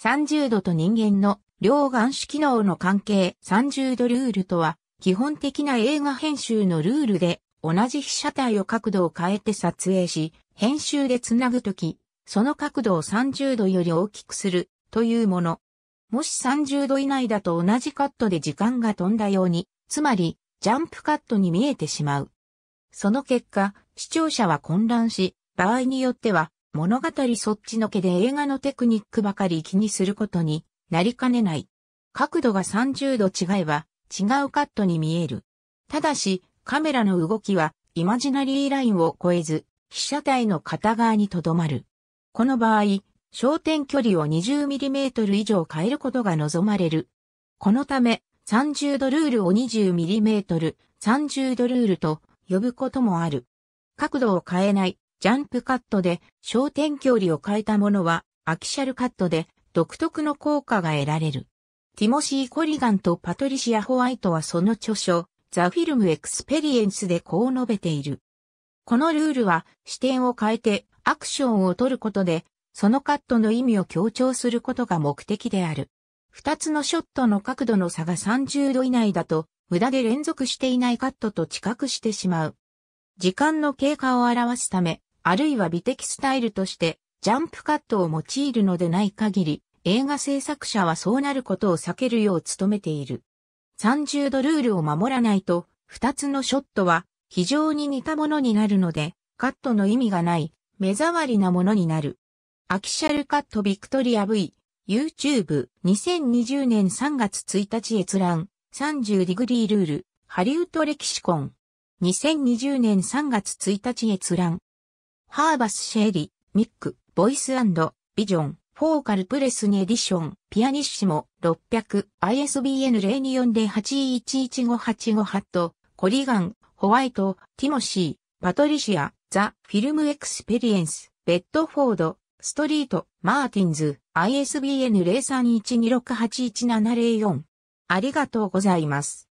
30度と人間の両眼視機能の関係30度ルールとは、基本的な映画編集のルールで、同じ被写体を角度を変えて撮影し、編集でつなぐとき、その角度を30度より大きくするというもの。もし30度以内だと同じカットで時間が飛んだように、つまり、ジャンプカットに見えてしまう。その結果、視聴者は混乱し、場合によっては、物語そっちのけで映画のテクニックばかり気にすることになりかねない。角度が30度違えば違うカットに見える。ただし、カメラの動きはイマジナリーラインを超えず、被写体の片側にとどまる。この場合、焦点距離を 20mm 以上変えることが望まれる。このため、30度ルールを 20mm、30度ルールと呼ぶこともある。角度を変えない、ジャンプカットで焦点距離を変えたものはアキシャルカットで独特の効果が得られる。ティモシー・コリガンとパトリシア・ホワイトはその著書、ザ・フィルム・エクスペリエンスでこう述べている。このルールは視点を変えてアクションを取ることで、そのカットの意味を強調することが目的である。二つのショットの角度の差が30度以内だと、無駄で連続していないカットと近くしてしまう。時間の経過を表すため、あるいは美的スタイルとしてジャンプカットを用いるのでない限り、映画制作者はそうなることを避けるよう努めている。30度ルールを守らないと、2つのショットは非常に似たものになるので、カットの意味がない、目障りなものになる。アキシャルカットビクトリア V、YouTube、2020年3月1日閲覧、30ディグリールール、ハリウッド歴史コン。2020年3月1日閲覧、ハーバス・シェーリ、ミック、ボイスビジョン、フォーカルプレスにエディション、ピアニッシモ、600、ISBN 0 2 4 8 1 1 5 8 5 8と、コリガン、ホワイト、ティモシー、パトリシア、ザ・フィルムエクスペリエンス、ベッドフォード、ストリート、マーティンズ、ISBN 0 3 1 2 6 8 1 7 0 4ありがとうございます。